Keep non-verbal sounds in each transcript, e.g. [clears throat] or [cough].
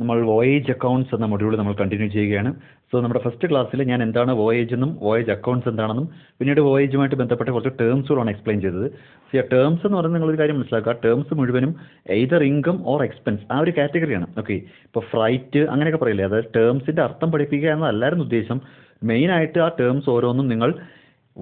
നമ്മൾ voyage accounts എന്ന module നമ്മൾ കണ്ടിന്യൂ ചെയ്യുകയാണ് സോ നമ്മുടെ ഫസ്റ്റ് ക്ലാസ്സിൽ ഞാൻ എന്താണ് വോയേജ് എന്നും വോയേജ് അക്കൗണ്ട്സ് എന്താണെന്നും പിന്നീട് വോയേജുമായിട്ട് ബന്ധപ്പെട്ട കുറച്ച് ടേംസുകളാണ് എക്സ്പ്ലെയിൻ ചെയ്തത് സോ ആ ടേംസ് എന്ന് പറയുന്നത് നിങ്ങളൊരു കാര്യം മനസ്സിലാക്കുക ടേംസ് മുഴുവനും എയ്തർ ഇൻകം ഓർ എക്സ്പെൻസ് ആ ഒരു കാറ്റഗറിയാണ് ഓക്കെ ഇപ്പോൾ ഫ്രൈറ്റ് അങ്ങനെയൊക്കെ പറയില്ലേ അതായത് ടേംസിൻ്റെ അർത്ഥം പഠിപ്പിക്കുക എന്നതല്ലായിരുന്നു ഉദ്ദേശം മെയിനായിട്ട് ആ ടേംസ് ഓരോന്നും നിങ്ങൾ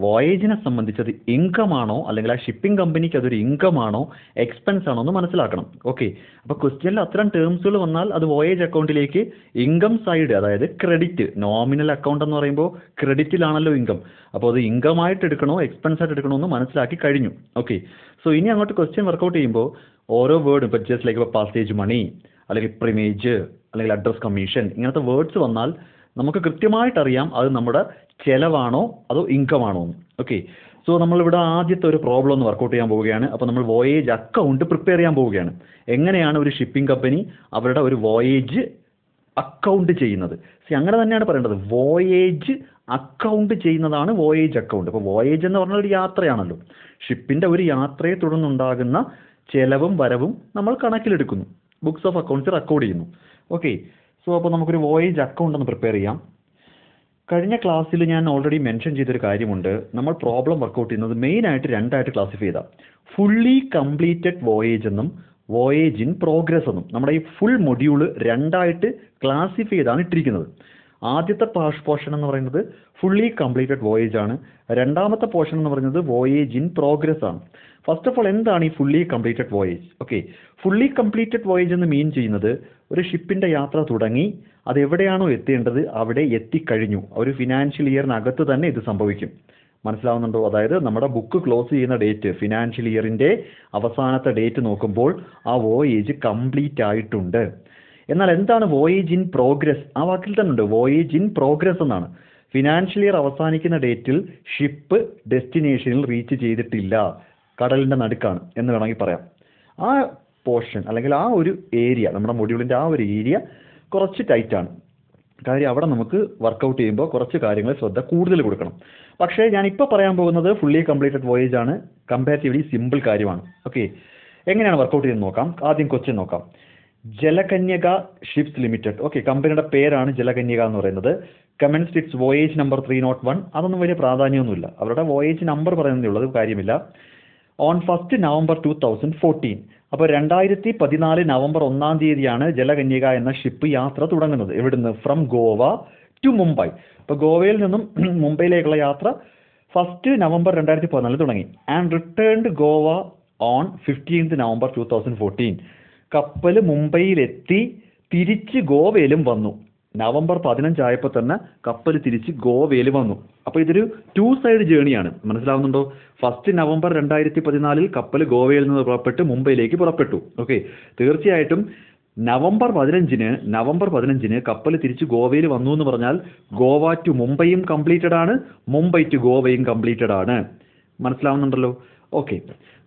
വോയേജിനെ സംബന്ധിച്ച് അത് ഇൻകം ആണോ അല്ലെങ്കിൽ ആ ഷിപ്പിംഗ് കമ്പനിക്ക് അതൊരു ഇൻകം ആണോ എക്സ്പെൻസ് ആണോ എന്ന് മനസ്സിലാക്കണം ഓക്കെ അപ്പോൾ ക്വസ്റ്റ്യനിൽ അത്തരം ടേംസുകൾ വന്നാൽ അത് വോയേജ് അക്കൗണ്ടിലേക്ക് ഇൻകം സൈഡ് അതായത് ക്രെഡിറ്റ് നോമിനൽ അക്കൗണ്ട് എന്ന് പറയുമ്പോൾ ക്രെഡിറ്റിലാണല്ലോ ഇൻകം അപ്പോൾ അത് ഇൻകം ആയിട്ട് എടുക്കണോ എക്സ്പെൻസ് ആയിട്ട് എടുക്കണോ എന്ന് മനസ്സിലാക്കി കഴിഞ്ഞു ഓക്കെ സോ ഇനി അങ്ങോട്ട് ക്വസ്റ്റ്യൻ വർക്ക്ഔട്ട് ചെയ്യുമ്പോൾ ഓരോ വേർഡും ഇപ്പോൾ ജസ്റ്റ് ലൈക്ക് ഇപ്പോൾ പാസേജ് മണി അല്ലെങ്കിൽ പ്രിമേജ് അല്ലെങ്കിൽ അഡ്രസ് കമ്മീഷൻ ഇങ്ങനത്തെ വേർഡ്സ് വന്നാൽ നമുക്ക് കൃത്യമായിട്ടറിയാം അത് നമ്മുടെ ചെലവാണോ അതോ ഇൻകം ആണോ ഓക്കെ സോ നമ്മളിവിടെ ആദ്യത്തെ ഒരു പ്രോബ്ലം ഒന്ന് വർക്കൗട്ട് ചെയ്യാൻ പോവുകയാണ് അപ്പോൾ നമ്മൾ വോയേജ് അക്കൗണ്ട് പ്രിപ്പയർ ചെയ്യാൻ പോവുകയാണ് എങ്ങനെയാണ് ഒരു ഷിപ്പിംഗ് കമ്പനി അവരുടെ ഒരു വോയേജ് അക്കൗണ്ട് ചെയ്യുന്നത് സി അങ്ങനെ തന്നെയാണ് പറയേണ്ടത് വോയേജ് അക്കൗണ്ട് ചെയ്യുന്നതാണ് വോയേജ് അക്കൗണ്ട് അപ്പോൾ വോയേജ് എന്ന് പറഞ്ഞാൽ ഒരു യാത്രയാണല്ലോ ഷിപ്പിൻ്റെ ഒരു യാത്രയെ തുടർന്നുണ്ടാകുന്ന ചെലവും വരവും നമ്മൾ കണക്കിലെടുക്കുന്നു ബുക്സ് ഓഫ് അക്കൗണ്ട്സ് റെക്കോർഡ് ചെയ്യുന്നു ഓക്കെ സോ അപ്പോൾ നമുക്കൊരു വോയേജ് അക്കൗണ്ട് ഒന്ന് പ്രിപ്പയർ ചെയ്യാം കഴിഞ്ഞ ക്ലാസ്സിൽ ഞാൻ ഓൾറെഡി മെൻഷൻ ചെയ്തൊരു കാര്യമുണ്ട് നമ്മൾ പ്രോബ്ലം വർക്ക്ഔട്ട് ചെയ്യുന്നത് മെയിനായിട്ട് രണ്ടായിട്ട് ക്ലാസിഫൈ ചെയ്താൽ ഫുള്ളി കംപ്ലീറ്റഡ് വോയേജ് എന്നും വോയേജ് ഇൻ പ്രോഗ്രസ് എന്നും നമ്മുടെ ഈ ഫുൾ മൊഡ്യൂള് രണ്ടായിട്ട് ക്ലാസിഫൈ ചെയ്താണ് ഇട്ടിരിക്കുന്നത് ആദ്യത്തെ പോർഷൻ എന്ന് പറയുന്നത് ഫുള്ളി കംപ്ലീറ്റഡ് വോയേജ് ആണ് രണ്ടാമത്തെ പോർഷൻ എന്ന് പറയുന്നത് വോയേജ് ഇൻ പ്രോഗ്രസ് ആണ് ഫസ്റ്റ് ഓഫ് ഓൾ എന്താണ് ഈ fully completed voyage okay fully completed voyage എന്ന് മീൻ ചെയ്യുന്നത് ഒരു ഷിപ്പിന്റെ യാത്ര തുടങ്ങി അത് എവിടെയാണോ എത്തേണ്ടത് അവിടെ എത്തിക്കഴിഞ്ഞു ഒരു ഫിനാൻഷ്യൽ ഇയറിനകത്ത് തന്നെ ഇത് സംഭവിക്കും മനസ്സിലാവുന്നുണ്ടോ അതായത് നമ്മുടെ ബുക്ക് ക്ലോസ് ചെയ്യുന്ന ഡേറ്റ് ഫിനാൻഷ്യൽ ഇയറിന്റെ അവസാനത്തെ ഡേറ്റ് നോക്കുമ്പോൾ ആ വോയേജ് കംപ്ലീറ്റ് ആയിട്ടുണ്ട് എന്നാൽ എന്താണ് വോയേജ് ഇൻ പ്രോഗ്രസ് ആ വാക്കിൽ തന്നെ ഉണ്ട് വോയേജ് ഇൻ പ്രോഗ്രസ് എന്നാണ് ഫിനാൻഷ്യൽ ഇയർ അവസാനിക്കുന്ന ഡേറ്റിൽ ഷിപ്പ് ഡെസ്റ്റിനേഷനിൽ റീച്ച് ചെയ്തിട്ടില്ല കടലിൻ്റെ നടുക്കാണ് എന്ന് വേണമെങ്കിൽ പറയാം ആ പോർഷൻ അല്ലെങ്കിൽ ആ ഒരു ഏരിയ നമ്മുടെ മൊഡ്യൂളിൻ്റെ ആ ഒരു ഏരിയ കുറച്ച് ടൈറ്റാണ് കാര്യം അവിടെ നമുക്ക് വർക്കൗട്ട് ചെയ്യുമ്പോൾ കുറച്ച് കാര്യങ്ങൾ ശ്രദ്ധ കൂടുതൽ കൊടുക്കണം പക്ഷേ ഞാൻ ഇപ്പോൾ പറയാൻ പോകുന്നത് ഫുള്ളി കംപ്ലീറ്റഡ് വോയേജ് ആണ് കമ്പാരിറ്റീവ്ലി സിമ്പിൾ കാര്യമാണ് ഓക്കെ എങ്ങനെയാണ് വർക്കൗട്ട് ചെയ്യുന്നത് നോക്കാം ആദ്യം കൊച്ചിൻ നോക്കാം ജലകന്യക ഷിപ്സ് ലിമിറ്റഡ് ഓക്കെ കമ്പനിയുടെ പേരാണ് ജലകന്യക എന്ന് പറയുന്നത് commence it's voyage number three not one അതൊന്നും വലിയ പ്രാധാന്യമൊന്നുമില്ല അവരുടെ വോയേജ് നമ്പർ പറയുന്നതേ അത് കാര്യമില്ല on first November two thousand fourteen അപ്പോൾ രണ്ടായിരത്തി പതിനാല് നവംബർ ഒന്നാം തീയതിയാണ് ജലകന്യക എന്ന ഷിപ്പ് യാത്ര തുടങ്ങുന്നത് എവിടുന്ന് ഫ്രം ഗോവ ടു മുംബൈ അപ്പോൾ ഗോവയിൽ നിന്നും [clears throat] മുംബൈയിലേക്കുള്ള യാത്ര ഫസ്റ്റ് നവംബർ രണ്ടായിരത്തി പതിനാലിൽ തുടങ്ങി and returned Goa on fifteenth November two thousand fourteen കപ്പൽ മുംബൈയിലെത്തി തിരിച്ച് ഗോവയിലും വന്നു നവംബർ പതിനഞ്ചായപ്പോൾ തന്നെ കപ്പൽ തിരിച്ച് ഗോവയിൽ വന്നു അപ്പോൾ ഇതൊരു ടു സൈഡ് ജേണിയാണ് മനസ്സിലാവുന്നുണ്ടോ ഫസ്റ്റ് നവംബർ രണ്ടായിരത്തി പതിനാലിൽ കപ്പൽ ഗോവയിൽ നിന്ന് പുറപ്പെട്ട് മുംബൈയിലേക്ക് പുറപ്പെട്ടു ഓക്കെ തീർച്ചയായിട്ടും നവംബർ പതിനഞ്ചിന് നവംബർ പതിനഞ്ചിന് കപ്പൽ തിരിച്ച് ഗോവയിൽ വന്നു എന്ന് പറഞ്ഞാൽ ഗോവ ടു മുംബൈയും കംപ്ലീറ്റഡ് ആണ് മുംബൈ ടു ഗോവയും കംപ്ലീറ്റഡ് ആണ് മനസ്സിലാവുന്നുണ്ടല്ലോ okay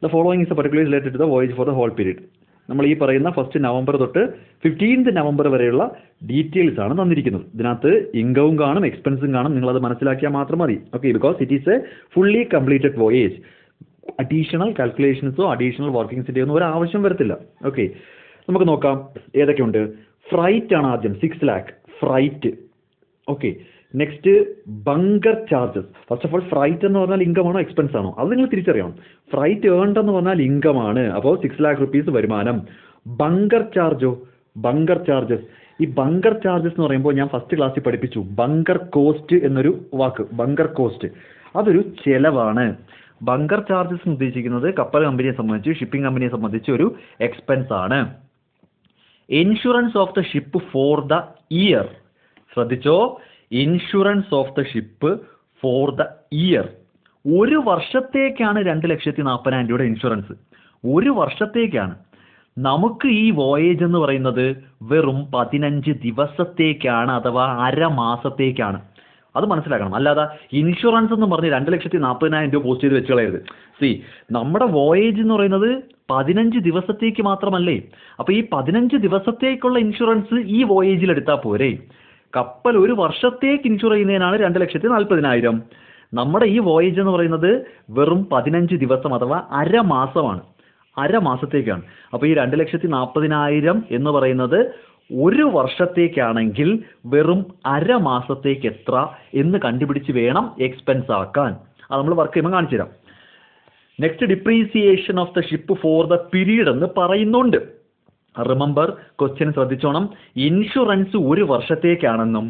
the following is particular related to the voice for the whole period നമ്മൾ ഈ പറയുന്ന ഫസ്റ്റ് നവംബർ തൊട്ട് ഫിഫ്റ്റീൻത് നവംബർ വരെയുള്ള ഡീറ്റെയിൽസ് ആണ് തന്നിരിക്കുന്നത് ഇതിനകത്ത് ഇൻകവും കാണും എക്സ്പെൻസും കാണും നിങ്ങൾ അത് മനസ്സിലാക്കിയാൽ മാത്രം മതി okay because it is a fully completed voyage additional കാൽക്കുലേഷൻസോ അഡീഷണൽ സിറ്റി ഒന്നും ഒരു ആവശ്യം വരത്തില്ല ഓക്കെ നമുക്ക് നോക്കാം ഏതൊക്കെയുണ്ട് ഫ്രൈറ്റ് ആണ് ആദ്യം six lakh freight okay next bunker charges first of all freight എന്ന് പറഞ്ഞാൽ ഇൻകം ആണോ എക്സ്പെൻസ് ആണോ അത് നിങ്ങൾ തിരിച്ചറിയണം ഫ്രൈറ്റ് ഏണ്ടെന്ന് എന്ന് പറഞ്ഞാൽ ഇൻകം ആണ് അപ്പോൾ സിക്സ് ലാക്ക് റുപ്പീസ് വരുമാനം ബങ്കർ ചാർജോ ബങ്കർ ചാർജസ് ഈ ബങ്കർ ചാർജസ് എന്ന് പറയുമ്പോൾ ഞാൻ ഫസ്റ്റ് ക്ലാസ്സിൽ പഠിപ്പിച്ചു ബങ്കർ കോസ്റ്റ് എന്നൊരു വാക്ക് ബങ്കർ കോസ്റ്റ് അതൊരു ചെലവാണ് ബങ്കർ ചാർജസ് എന്ന് ഉദ്ദേശിക്കുന്നത് കപ്പൽ കമ്പനിയെ സംബന്ധിച്ച് ഷിപ്പിംഗ് കമ്പനിയെ സംബന്ധിച്ച് ഒരു എക്സ്പെൻസ് ആണ് insurance of the ship for the year ശ്രദ്ധിച്ചോ insurance of the ship for the year ഒരു വർഷത്തേക്കാണ് രണ്ട് ലക്ഷത്തി നാൽപ്പതിനായിരം രൂപയുടെ ഇൻഷുറൻസ് ഒരു വർഷത്തേക്കാണ് നമുക്ക് ഈ വോയേജ് എന്ന് പറയുന്നത് വെറും പതിനഞ്ച് ദിവസത്തേക്കാണ് അഥവാ അരമാസത്തേക്കാണ് അത് മനസ്സിലാക്കണം അല്ലാതെ ഇൻഷുറൻസ് എന്ന് പറഞ്ഞ് രണ്ട് ലക്ഷത്തി നാൽപ്പതിനായിരം രൂപ പോസ്റ്റ് ചെയ്ത് വെച്ച് കളയരുത് സി നമ്മുടെ വോയേജ് എന്ന് പറയുന്നത് പതിനഞ്ച് ദിവസത്തേക്ക് മാത്രമല്ലേ അപ്പോൾ ഈ പതിനഞ്ച് ദിവസത്തേക്കുള്ള ഇൻഷുറൻസ് ഈ വോയേജിൽ എടുത്താൽ പോരേ കപ്പൽ ഒരു വർഷത്തേക്ക് ഇൻഷുർ ചെയ്യുന്നതിനാണ് രണ്ട് ലക്ഷത്തി നാൽപ്പതിനായിരം നമ്മുടെ ഈ വോയേജ് എന്ന് പറയുന്നത് വെറും പതിനഞ്ച് ദിവസം അഥവാ അര മാസമാണ് അര മാസത്തേക്കാണ് അപ്പോൾ ഈ രണ്ട് ലക്ഷത്തി നാൽപ്പതിനായിരം എന്ന് പറയുന്നത് ഒരു വർഷത്തേക്കാണെങ്കിൽ വെറും അര എത്ര എന്ന് കണ്ടുപിടിച്ച് വേണം എക്സ്പെൻസ് ആക്കാൻ അത് നമ്മൾ വർക്ക് ചെയ്യുമ്പോൾ കാണിച്ചു തരാം next depreciation of the ship for the period എന്ന് പറയുന്നുണ്ട് റിമംബർ ക്വസ്റ്റ്യൻ ശ്രദ്ധിച്ചോണം ഇൻഷുറൻസ് ഒരു വർഷത്തേക്കാണെന്നും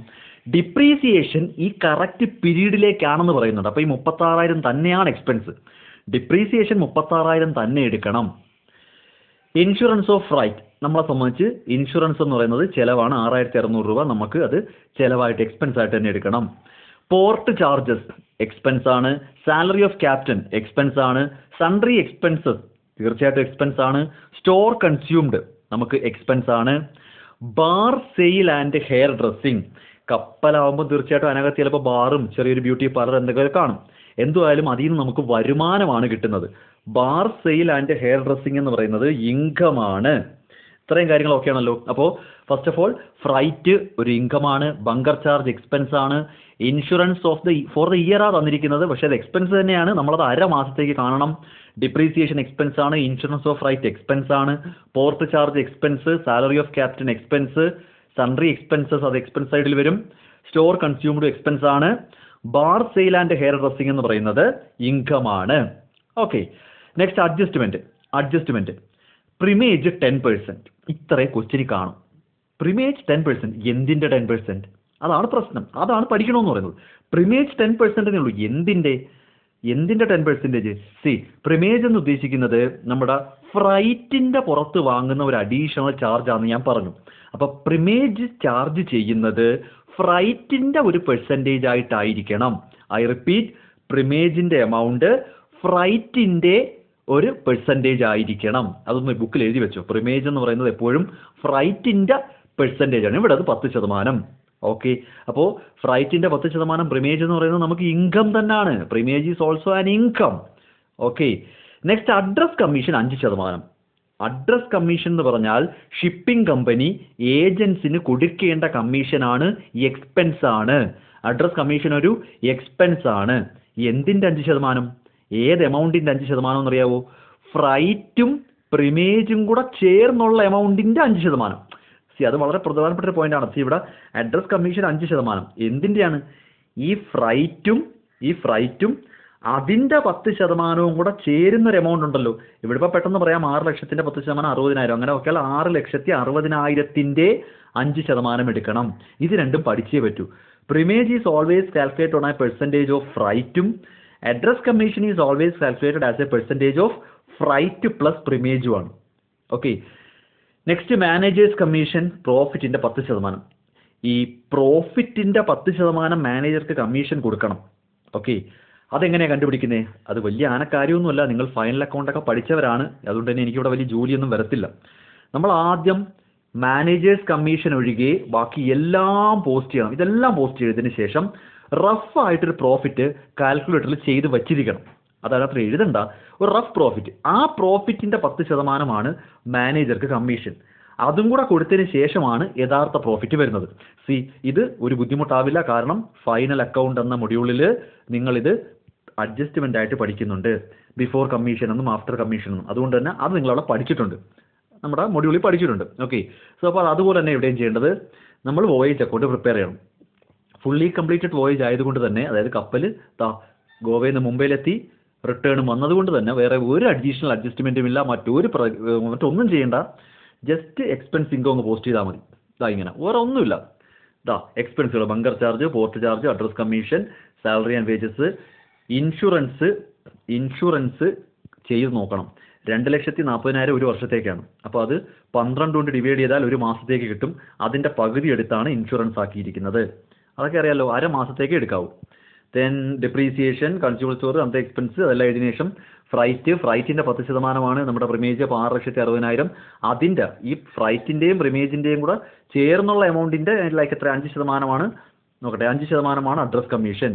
ഡിപ്രീസിയേഷൻ ഈ കറക്റ്റ് പീരീഡിലേക്കാണെന്ന് പറയുന്നുണ്ട് അപ്പോൾ ഈ മുപ്പത്താറായിരം തന്നെയാണ് എക്സ്പെൻസ് ഡിപ്രീസിയേഷൻ മുപ്പത്താറായിരം തന്നെ എടുക്കണം ഇൻഷുറൻസ് ഓഫ് റൈറ്റ് നമ്മളെ സംബന്ധിച്ച് ഇൻഷുറൻസ് എന്ന് പറയുന്നത് ചിലവാണ് ആറായിരത്തി അറുന്നൂറ് രൂപ നമുക്ക് അത് ചിലവായിട്ട് എക്സ്പെൻസ് ആയിട്ട് തന്നെ എടുക്കണം പോർട്ട് ചാർജസ് എക്സ്പെൻസ് ആണ് സാലറി ഓഫ് ക്യാപ്റ്റൻ എക്സ്പെൻസ് ആണ് സൺഡ്രി എക്സ്പെൻസസ് തീർച്ചയായിട്ടും എക്സ്പെൻസ് ആണ് സ്റ്റോർ കൺസ്യൂംഡ് നമുക്ക് എക്സ്പെൻസ് ആണ് bar sale and hairdressing കപ്പലാവുമ്പോൾ തീർച്ചയായിട്ടും അതിനകത്ത് ചിലപ്പോൾ ബാറും ചെറിയൊരു ബ്യൂട്ടി പാർലർ എന്തൊക്കെ കാണും എന്തുമായാലും അതിൽ നിന്ന് നമുക്ക് വരുമാനമാണ് കിട്ടുന്നത് bar sale and hairdressing എന്ന് പറയുന്നത് ഇൻകമാണ് ഇത്രയും കാര്യങ്ങളൊക്കെയാണല്ലോ ആണല്ലോ അപ്പോൾ ഫസ്റ്റ് ഓഫ് ഓൾ ഫ്രൈറ്റ് ഒരു ഇൻകമാണ് ബങ്കർ ചാർജ് എക്സ്പെൻസ് ആണ് insurance of the for the year ആ തന്നിരിക്കുന്നത് പക്ഷേ അത് എക്സ്പെൻസ് തന്നെയാണ് നമ്മളത് അര മാസത്തേക്ക് കാണണം ഡിപ്രീസിയേഷൻ എക്സ്പെൻസ് ആണ് ഇൻഷുറൻസ് ഓഫ് റൈറ്റ് എക്സ്പെൻസ് ആണ് port charge expense salary of captain expense sundry expenses അത് എക്സ്പെൻസ് സൈഡിൽ വരും സ്റ്റോർ കൺസ്യൂംഡ് എക്സ്പെൻസ് ആണ് bar sale and hairdressing എന്ന് പറയുന്നത് ഇൻകം ആണ് okay next adjustment adjustment primage ten percent ഇത്രേ കൊച്ചിന് കാണും പ്രിമേജ് ടെൻ പെർസെന്റ് എന്തിന്റെ ടെൻ പെർസെന്റ് അതാണ് പ്രശ്നം അതാണ് പഠിക്കണമെന്ന് പറയുന്നത് പ്രിമേജ് ടെൻ പെർസെന്റ് ഉള്ളൂ എന്തിന്റെ എന്തിൻ്റെ ടെൻ പെർസെൻറ്റേജ് സി പ്രിമേജ് എന്ന് ഉദ്ദേശിക്കുന്നത് നമ്മുടെ ഫ്രൈറ്റിൻ്റെ പുറത്ത് വാങ്ങുന്ന ഒരു അഡീഷണൽ ചാർജാണെന്ന് ഞാൻ പറഞ്ഞു അപ്പോൾ പ്രിമേജ് ചാർജ് ചെയ്യുന്നത് ഫ്രൈറ്റിൻ്റെ ഒരു പെർസെൻറ്റേജ് ആയിട്ടായിരിക്കണം ഐ റിപ്പീറ്റ് പ്രിമേജിൻ്റെ എമൗണ്ട് ഫ്രൈറ്റിൻ്റെ ഒരു പെർസെൻറ്റേജ് ആയിരിക്കണം അതൊന്ന് ബുക്കിൽ എഴുതി വെച്ചോ പ്രിമേജ് എന്ന് പറയുന്നത് എപ്പോഴും ഫ്രൈറ്റിൻ്റെ പെർസെൻറ്റേജ് ആണ് ഇവിടെ അത് പത്ത് ശതമാനം ഓക്കെ അപ്പോൾ ഫ്രൈറ്റിൻ്റെ പത്ത് ശതമാനം പ്രിമേജ് എന്ന് പറയുന്നത് നമുക്ക് ഇൻകം തന്നെയാണ് primage is also an income okay next address commission അഞ്ച് ശതമാനം അഡ്രസ് കമ്മീഷൻ എന്ന് പറഞ്ഞാൽ ഷിപ്പിംഗ് കമ്പനി ഏജൻസിന് കൊടുക്കേണ്ട കമ്മീഷനാണ് എക്സ്പെൻസ് ആണ് അഡ്രസ് കമ്മീഷൻ ഒരു എക്സ്പെൻസ് ആണ് എന്തിൻ്റെ അഞ്ച് ശതമാനം ഏത് എമൗണ്ടിൻ്റെ അഞ്ച് ശതമാനം എന്നറിയാവോ ഫ്രൈറ്റും പ്രിമേജും കൂടെ ചേർന്നുള്ള എമൗണ്ടിൻ്റെ അഞ്ച് ശതമാനം സി അത് വളരെ പ്രധാനപ്പെട്ട ഒരു പോയിന്റ് ആണ് സി ഇവിടെ അഡ്രസ് കമ്മീഷൻ അഞ്ച് ശതമാനം എന്തിൻ്റെയാണ് ഈ ഫ്രൈറ്റും ഈ ഫ്രൈറ്റും അതിൻ്റെ പത്ത് ശതമാനവും കൂടെ ചേരുന്ന ഒരു എമൗണ്ട് ഉണ്ടല്ലോ ഇവിടെ ഇപ്പോൾ പെട്ടെന്ന് പറയാം ആറ് ലക്ഷത്തിൻ്റെ പത്ത് ശതമാനം അറുപതിനായിരം അങ്ങനെ നോക്കിയാൽ ആറ് ലക്ഷത്തി അറുപതിനായിരത്തിൻ്റെ അഞ്ച് ശതമാനം എടുക്കണം ഇത് രണ്ടും പഠിച്ചേ പറ്റൂ primage is always calculate on a percentage of ഫ്രൈറ്റും address commission is always calculated as a percentage of freight plus പ്രിമേജുമാണ് ഓക്കെ നെക്സ്റ്റ് മാനേജേഴ്സ് കമ്മീഷൻ പ്രോഫിറ്റിൻ്റെ പത്ത് ശതമാനം ഈ പ്രോഫിറ്റിൻ്റെ പത്ത് ശതമാനം മാനേജർക്ക് കമ്മീഷൻ കൊടുക്കണം ഓക്കെ അതെങ്ങനെയാണ് കണ്ടുപിടിക്കുന്നത് അത് വലിയ ആനക്കാര്യമൊന്നുമല്ല നിങ്ങൾ ഫൈനൽ അക്കൗണ്ടൊക്കെ പഠിച്ചവരാണ് അതുകൊണ്ട് തന്നെ എനിക്കിവിടെ വലിയ ജോലിയൊന്നും വരത്തില്ല നമ്മൾ ആദ്യം മാനേജേഴ്സ് കമ്മീഷൻ ഒഴികെ ബാക്കി എല്ലാം പോസ്റ്റ് ചെയ്യണം ഇതെല്ലാം പോസ്റ്റ് ചെയ്തതിന് ശേഷം റഫ് ആയിട്ടൊരു പ്രോഫിറ്റ് കാൽക്കുലേറ്ററിൽ ചെയ്ത് വച്ചിരിക്കണം അതതിനകത്ത് എഴുതണ്ട ഒരു റഫ് പ്രോഫിറ്റ് ആ പ്രോഫിറ്റിന്റെ പത്ത് ശതമാനമാണ് മാനേജർക്ക് കമ്മീഷൻ അതും കൂടെ കൊടുത്തതിന് ശേഷമാണ് യഥാർത്ഥ പ്രോഫിറ്റ് വരുന്നത് സി ഇത് ഒരു ബുദ്ധിമുട്ടാവില്ല കാരണം ഫൈനൽ അക്കൗണ്ട് എന്ന മൊഡ്യൂളിൽ നിങ്ങളിത് അഡ്ജസ്റ്റ്മെന്റ് ആയിട്ട് പഠിക്കുന്നുണ്ട് ബിഫോർ കമ്മീഷൻ എന്നും ആഫ്റ്റർ കമ്മീഷൻ എന്നും അതുകൊണ്ട് തന്നെ അത് നിങ്ങളവിടെ പഠിച്ചിട്ടുണ്ട് നമ്മുടെ മൊഡ്യൂളിൽ പഠിച്ചിട്ടുണ്ട് ഓക്കെ സോ അപ്പോൾ അതുപോലെ തന്നെ എവിടെയും ചെയ്യേണ്ടത് നമ്മൾ വോയേജ് അക്കൗണ്ട് പ്രിപ്പയർ ചെയ്യണം ഫുള്ളി കംപ്ലീറ്റഡ് വോയേജ് ആയതുകൊണ്ട് തന്നെ അതായത് കപ്പൽ ഗോവയിൽ നിന്ന് മുംബൈയിലെത്തി റിട്ടേൺ വന്നതുകൊണ്ട് തന്നെ വേറെ ഒരു അഡീഷണൽ അഡ്ജസ്റ്റ്മെൻറ്റും ഇല്ല മറ്റൊരു മറ്റൊന്നും ചെയ്യേണ്ട ജസ്റ്റ് എക്സ്പെൻസ് ഇൻകം അങ്ങ് പോസ്റ്റ് ചെയ്താൽ മതി ഇതാ ഇങ്ങനെ വേറെ ഒന്നുമില്ല ഇതാ എക്സ്പെൻസുകൾ bunker charge port charge address commission salary and wages insurance insurance ചെയ്ത് നോക്കണം രണ്ട് ലക്ഷത്തി നാൽപ്പതിനായിരം ഒരു വർഷത്തേക്കാണ് അപ്പോൾ അത് പന്ത്രണ്ട് കൊണ്ട് ഡിവൈഡ് ചെയ്താൽ ഒരു മാസത്തേക്ക് കിട്ടും അതിൻ്റെ പകുതി എടുത്താണ് ഇൻഷുറൻസ് ആക്കിയിരിക്കുന്നത് അതൊക്കെ അറിയാമല്ലോ അര മാസത്തേക്ക് എടുക്കാവൂ ദെൻ ഡെപ്രീസിയേഷൻ കൺസ്യൂമർ സ്റ്റോർ അന്ത എക്സ്പെൻസ് അതെല്ലാം എഴുതിയതിന് ശേഷം ഫ്രൈറ്റ് ഫ്രൈറ്റിന്റെ പത്ത് ശതമാനമാണ് നമ്മുടെ പ്രിമേജ് അപ്പോൾ ആറ് ലക്ഷത്തി അറുപതിനായിരം അതിൻ്റെ ഈ ഫ്രൈറ്റിൻ്റെയും പ്രിമേജിൻ്റെയും കൂടെ ചേർന്നുള്ള എമൗണ്ടിൻ്റെ ലൈക്ക് എത്ര അഞ്ച് ശതമാനമാണ് നോക്കട്ടെ അഞ്ച് ശതമാനമാണ് അഡ്രസ് കമ്മീഷൻ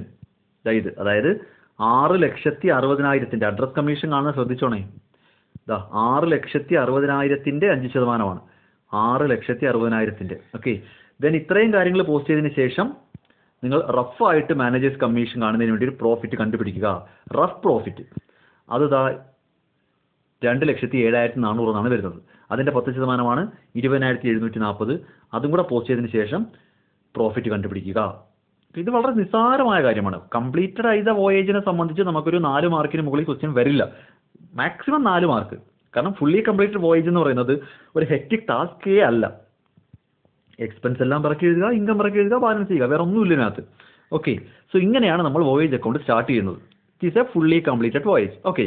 ഇത് അതായത് ആറ് ലക്ഷത്തി അറുപതിനായിരത്തിൻ്റെ അഡ്രസ് കമ്മീഷൻ കാണുന്ന ശ്രദ്ധിച്ചോണേ ഇതാ ആറ് ലക്ഷത്തി അറുപതിനായിരത്തിൻ്റെ അഞ്ച് ശതമാനമാണ് ആറ് ലക്ഷത്തി അറുപതിനായിരത്തിൻ്റെ ഓക്കെ ദെൻ ഇത്രയും കാര്യങ്ങൾ പോസ്റ്റ് ചെയ്തതിന് ശേഷം നിങ്ങൾ റഫായിട്ട് മാനേജേഴ്സ് കമ്മീഷൻ കാണുന്നതിന് വേണ്ടി ഒരു പ്രോഫിറ്റ് കണ്ടുപിടിക്കുക റഫ് പ്രോഫിറ്റ് അത് ദാ രണ്ട് ലക്ഷത്തി ഏഴായിരത്തി എന്നാണ് വരുന്നത് അതിൻ്റെ പത്ത് ശതമാനമാണ് ഇരുപതിനായിരത്തി എഴുന്നൂറ്റി നാൽപ്പത് അതും കൂടെ പോസ്റ്റ് ചെയ്തതിന് ശേഷം പ്രോഫിറ്റ് കണ്ടുപിടിക്കുക ഇത് വളരെ നിസ്സാരമായ കാര്യമാണ് കംപ്ലീറ്റഡ് ആയ വോയേജിനെ സംബന്ധിച്ച് നമുക്കൊരു നാല് മാർക്കിന് മുകളിൽ ക്വസ്റ്റ്യൻ വരില്ല മാക്സിമം നാല് മാർക്ക് കാരണം ഫുള്ളി കംപ്ലീറ്റഡ് വോയേജ് എന്ന് പറയുന്നത് ഒരു ഹെക്റ്റിക് ടാസ്കേ അല്ല എക്സ്പെൻസ് എല്ലാം പറക്കി എഴുതുക ഇൻകം പറക്കി എഴുതുക ബാലൻസ് ചെയ്യുക വേറെ ഒന്നുമില്ല ഇല്ലതിനകത്ത് ഓക്കെ സോ ഇങ്ങനെയാണ് നമ്മൾ വോയേജ് അക്കൗണ്ട് സ്റ്റാർട്ട് ചെയ്യുന്നത് it is a fully completed voyage okay